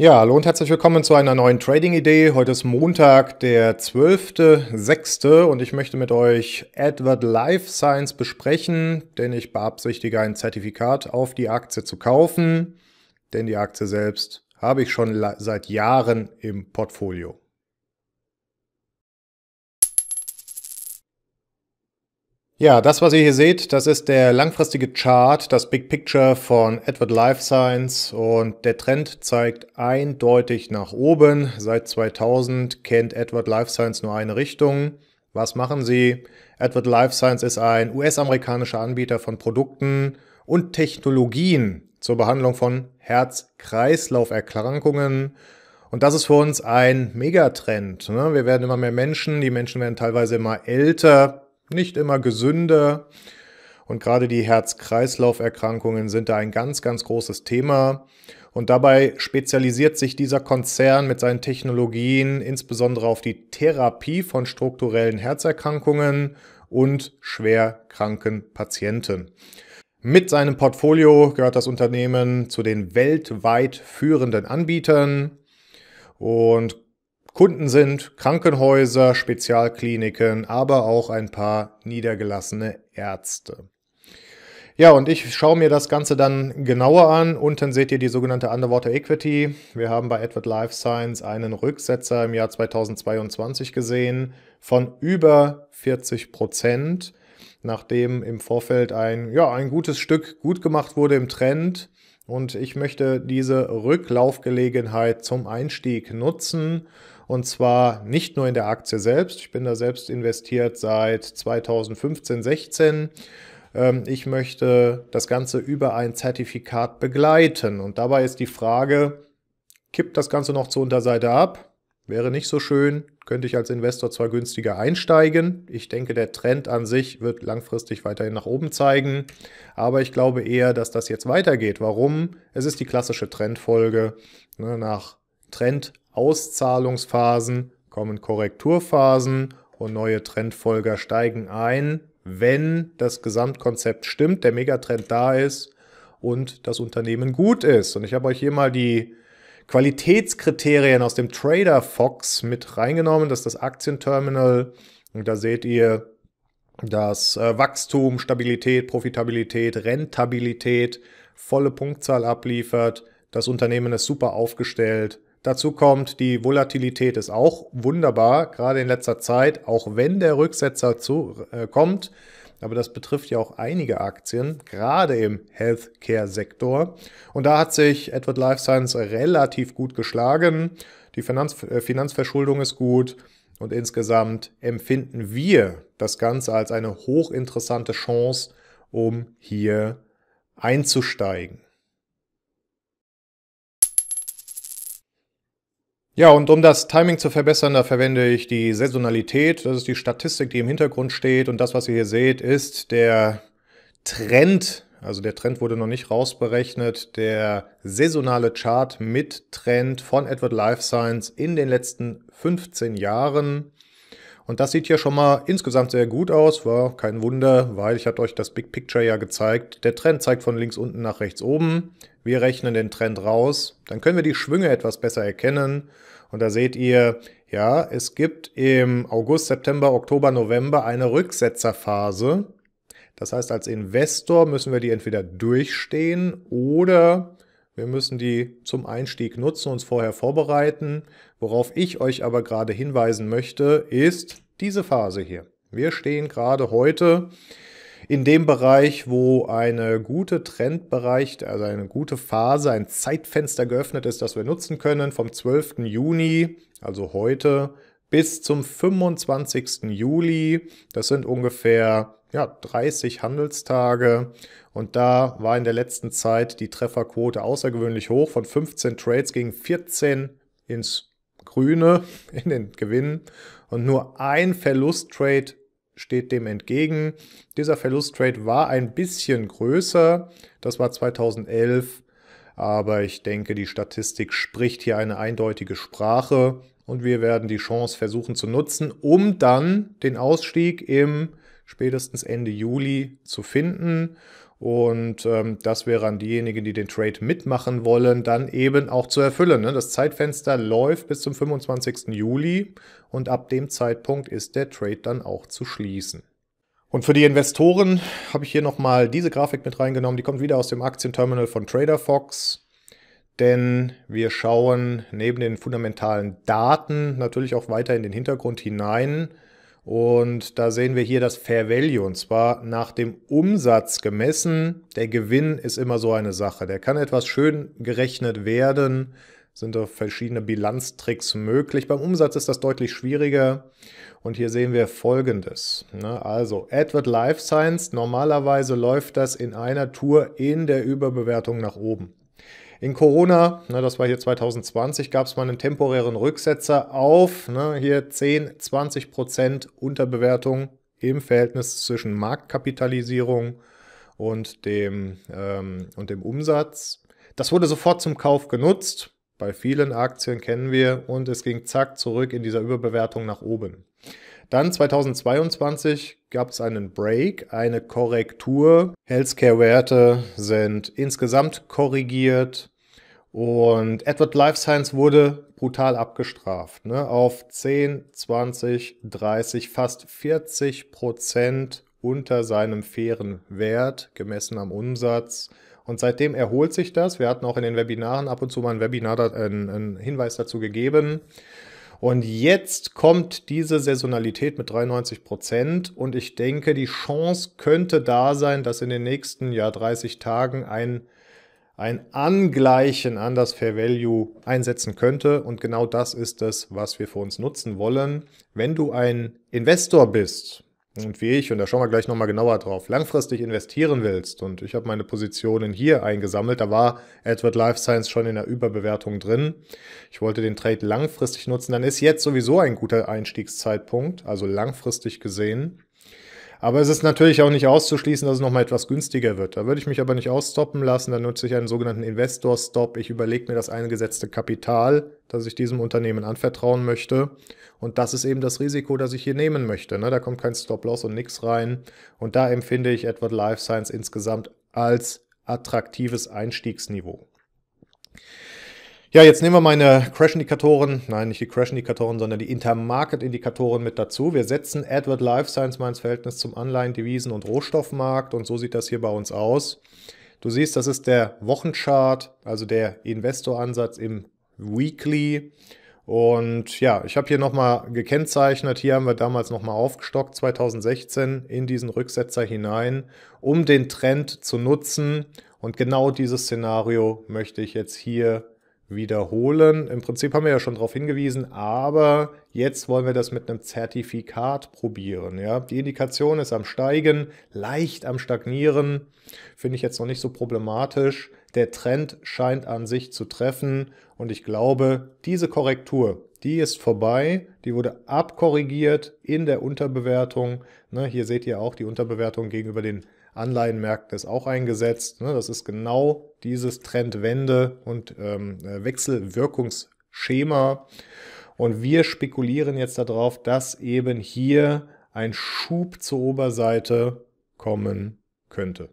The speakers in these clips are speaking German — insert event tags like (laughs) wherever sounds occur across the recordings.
Ja, hallo und herzlich willkommen zu einer neuen Trading-Idee. Heute ist Montag, der 12.06. und ich möchte mit euch Edward Life Science besprechen, denn ich beabsichtige ein Zertifikat auf die Aktie zu kaufen, denn die Aktie selbst habe ich schon seit Jahren im Portfolio. Ja, das, was ihr hier seht, das ist der langfristige Chart, das Big Picture von Edward Life Science und der Trend zeigt eindeutig nach oben. Seit 2000 kennt Edward Life Science nur eine Richtung. Was machen sie? Edward Life Science ist ein US-amerikanischer Anbieter von Produkten und Technologien zur Behandlung von Herz-Kreislauf-Erkrankungen. Und das ist für uns ein Megatrend. Ne? Wir werden immer mehr Menschen, die Menschen werden teilweise immer älter nicht immer gesünder. Und gerade die Herz-Kreislauf-Erkrankungen sind da ein ganz, ganz großes Thema. Und dabei spezialisiert sich dieser Konzern mit seinen Technologien insbesondere auf die Therapie von strukturellen Herzerkrankungen und schwer kranken Patienten. Mit seinem Portfolio gehört das Unternehmen zu den weltweit führenden Anbietern und Kunden sind Krankenhäuser, Spezialkliniken, aber auch ein paar niedergelassene Ärzte. Ja, und ich schaue mir das Ganze dann genauer an. Unten seht ihr die sogenannte Underwater Equity. Wir haben bei Edward Life Science einen Rücksetzer im Jahr 2022 gesehen von über 40 Prozent, nachdem im Vorfeld ein, ja, ein gutes Stück gut gemacht wurde im Trend. Und ich möchte diese Rücklaufgelegenheit zum Einstieg nutzen und zwar nicht nur in der Aktie selbst. Ich bin da selbst investiert seit 2015, 16 ähm, ich möchte das Ganze über ein Zertifikat begleiten. Und dabei ist die Frage, kippt das Ganze noch zur Unterseite ab? Wäre nicht so schön, könnte ich als Investor zwar günstiger einsteigen. Ich denke, der Trend an sich wird langfristig weiterhin nach oben zeigen, aber ich glaube eher, dass das jetzt weitergeht. Warum? Es ist die klassische Trendfolge. Ne, nach Trendauszahlungsphasen kommen Korrekturphasen und neue Trendfolger steigen ein, wenn das Gesamtkonzept stimmt, der Megatrend da ist und das Unternehmen gut ist. Und ich habe euch hier mal die Qualitätskriterien aus dem Trader Fox mit reingenommen. Das ist das Aktienterminal. Und da seht ihr das äh, Wachstum, Stabilität, Profitabilität, Rentabilität, volle Punktzahl abliefert. Das Unternehmen ist super aufgestellt Dazu kommt, die Volatilität ist auch wunderbar, gerade in letzter Zeit, auch wenn der Rücksetzer zu, äh, kommt. Aber das betrifft ja auch einige Aktien, gerade im Healthcare-Sektor. Und da hat sich Edward Life Science relativ gut geschlagen. Die Finanz äh, Finanzverschuldung ist gut. Und insgesamt empfinden wir das Ganze als eine hochinteressante Chance, um hier einzusteigen. Ja, und um das Timing zu verbessern, da verwende ich die Saisonalität. Das ist die Statistik, die im Hintergrund steht. Und das, was ihr hier seht, ist der Trend. Also der Trend wurde noch nicht rausberechnet. Der saisonale Chart mit Trend von Edward Life Science in den letzten 15 Jahren. Und das sieht hier schon mal insgesamt sehr gut aus, war kein Wunder, weil ich hatte euch das Big Picture ja gezeigt. Der Trend zeigt von links unten nach rechts oben. Wir rechnen den Trend raus, dann können wir die Schwünge etwas besser erkennen. Und da seht ihr, ja, es gibt im August, September, Oktober, November eine Rücksetzerphase. Das heißt, als Investor müssen wir die entweder durchstehen oder wir müssen die zum Einstieg nutzen, uns vorher vorbereiten. Worauf ich euch aber gerade hinweisen möchte, ist diese Phase hier. Wir stehen gerade heute in dem Bereich, wo eine gute Trendbereich, also eine gute Phase, ein Zeitfenster geöffnet ist, das wir nutzen können, vom 12. Juni, also heute, bis zum 25. Juli. Das sind ungefähr ja, 30 Handelstage. Und da war in der letzten Zeit die Trefferquote außergewöhnlich hoch. Von 15 Trades gingen 14 ins Grüne, (laughs) in den Gewinn. Und nur ein Verlusttrade steht dem entgegen. Dieser Verlusttrade war ein bisschen größer. Das war 2011. Aber ich denke, die Statistik spricht hier eine eindeutige Sprache und wir werden die Chance versuchen zu nutzen, um dann den Ausstieg im spätestens Ende Juli zu finden. Und ähm, das wäre an diejenigen, die den Trade mitmachen wollen, dann eben auch zu erfüllen. Ne? Das Zeitfenster läuft bis zum 25. Juli und ab dem Zeitpunkt ist der Trade dann auch zu schließen. Und für die Investoren habe ich hier nochmal diese Grafik mit reingenommen. Die kommt wieder aus dem Aktienterminal von TraderFox denn wir schauen neben den fundamentalen Daten natürlich auch weiter in den Hintergrund hinein. Und da sehen wir hier das Fair Value, und zwar nach dem Umsatz gemessen. Der Gewinn ist immer so eine Sache. Der kann etwas schön gerechnet werden, sind da verschiedene Bilanztricks möglich. Beim Umsatz ist das deutlich schwieriger. Und hier sehen wir Folgendes. Ne? Also, Edward Life Science, normalerweise läuft das in einer Tour in der Überbewertung nach oben. In Corona, ne, das war hier 2020, gab es mal einen temporären Rücksetzer auf ne, hier 10, 20 Prozent Unterbewertung im Verhältnis zwischen Marktkapitalisierung und dem, ähm, und dem Umsatz. Das wurde sofort zum Kauf genutzt. Bei vielen Aktien kennen wir und es ging zack zurück in dieser Überbewertung nach oben. Dann 2022 gab es einen Break, eine Korrektur. Healthcare-Werte sind insgesamt korrigiert und Edward Life Science wurde brutal abgestraft. Ne? Auf 10, 20, 30, fast 40 Prozent unter seinem fairen Wert, gemessen am Umsatz. Und seitdem erholt sich das. Wir hatten auch in den Webinaren ab und zu mal ein Webinar, einen Hinweis dazu gegeben. Und jetzt kommt diese Saisonalität mit 93 Prozent und ich denke, die Chance könnte da sein, dass in den nächsten ja, 30 Tagen ein, ein Angleichen an das Fair Value einsetzen könnte. Und genau das ist es, was wir für uns nutzen wollen. Wenn du ein Investor bist, und wie ich, und da schauen wir gleich nochmal genauer drauf, langfristig investieren willst, und ich habe meine Positionen hier eingesammelt, da war Edward Life Science schon in der Überbewertung drin. Ich wollte den Trade langfristig nutzen, dann ist jetzt sowieso ein guter Einstiegszeitpunkt, also langfristig gesehen. Aber es ist natürlich auch nicht auszuschließen, dass es nochmal etwas günstiger wird. Da würde ich mich aber nicht ausstoppen lassen. Da nutze ich einen sogenannten Investor-Stop. Ich überlege mir das eingesetzte Kapital, das ich diesem Unternehmen anvertrauen möchte. Und das ist eben das Risiko, das ich hier nehmen möchte. Ne? Da kommt kein Stop-Loss und nichts rein. Und da empfinde ich Edward Life Science insgesamt als attraktives Einstiegsniveau. Ja, jetzt nehmen wir meine Crash-Indikatoren, nein, nicht die Crash-Indikatoren, sondern die Intermarket-Indikatoren mit dazu. Wir setzen Edward Life Science mal ins Verhältnis zum Anleihen-, Devisen- und Rohstoffmarkt und so sieht das hier bei uns aus. Du siehst, das ist der Wochenchart, also der Investoransatz im Weekly. Und ja, ich habe hier nochmal gekennzeichnet, hier haben wir damals nochmal aufgestockt, 2016, in diesen Rücksetzer hinein, um den Trend zu nutzen. Und genau dieses Szenario möchte ich jetzt hier wiederholen. Im Prinzip haben wir ja schon darauf hingewiesen, aber jetzt wollen wir das mit einem Zertifikat probieren. Ja? Die Indikation ist am Steigen, leicht am Stagnieren, finde ich jetzt noch nicht so problematisch. Der Trend scheint an sich zu treffen und ich glaube, diese Korrektur, die ist vorbei, die wurde abkorrigiert in der Unterbewertung. Ne, hier seht ihr auch die Unterbewertung gegenüber den Anleihenmärkten ist auch eingesetzt. Ne? Das ist genau dieses Trendwende- und ähm, äh, Wechselwirkungsschema. Und wir spekulieren jetzt darauf, dass eben hier ein Schub zur Oberseite kommen könnte.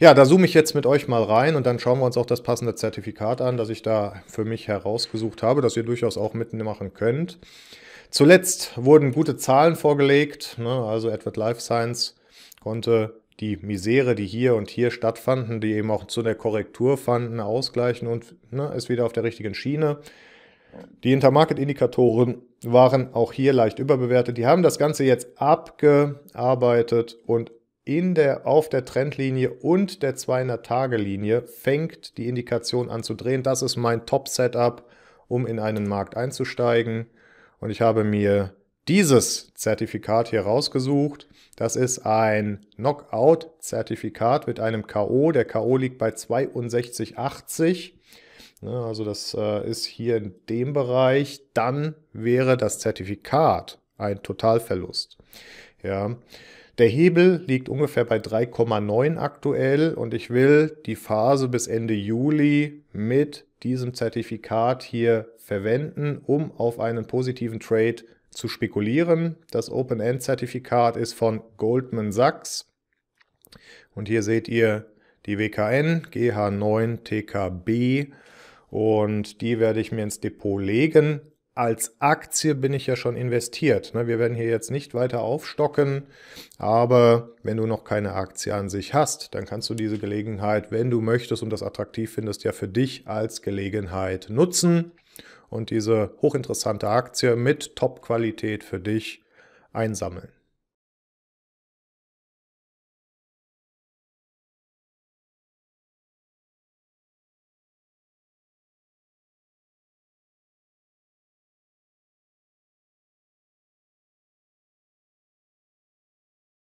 Ja, da zoome ich jetzt mit euch mal rein und dann schauen wir uns auch das passende Zertifikat an, das ich da für mich herausgesucht habe, das ihr durchaus auch mitmachen könnt. Zuletzt wurden gute Zahlen vorgelegt, ne? also Edward Life Science konnte die Misere, die hier und hier stattfanden, die eben auch zu der Korrektur fanden, ausgleichen und ne, ist wieder auf der richtigen Schiene. Die Intermarket-Indikatoren waren auch hier leicht überbewertet. Die haben das Ganze jetzt abgearbeitet und in der, auf der Trendlinie und der 200-Tage-Linie fängt die Indikation an zu drehen. Das ist mein Top-Setup, um in einen Markt einzusteigen und ich habe mir dieses Zertifikat hier rausgesucht. Das ist ein Knockout-Zertifikat mit einem KO. Der KO liegt bei 62,80. Ne, also das äh, ist hier in dem Bereich. Dann wäre das Zertifikat ein Totalverlust. Ja. Der Hebel liegt ungefähr bei 3,9 aktuell und ich will die Phase bis Ende Juli mit diesem Zertifikat hier verwenden, um auf einen positiven Trade zu spekulieren. Das Open-End-Zertifikat ist von Goldman Sachs. Und hier seht ihr die WKN GH9 TKB und die werde ich mir ins Depot legen als Aktie bin ich ja schon investiert. Ne? Wir werden hier jetzt nicht weiter aufstocken, aber wenn du noch keine Aktie an sich hast, dann kannst du diese Gelegenheit, wenn du möchtest und das attraktiv findest, ja für dich als Gelegenheit nutzen und diese hochinteressante Aktie mit Top-Qualität für dich einsammeln.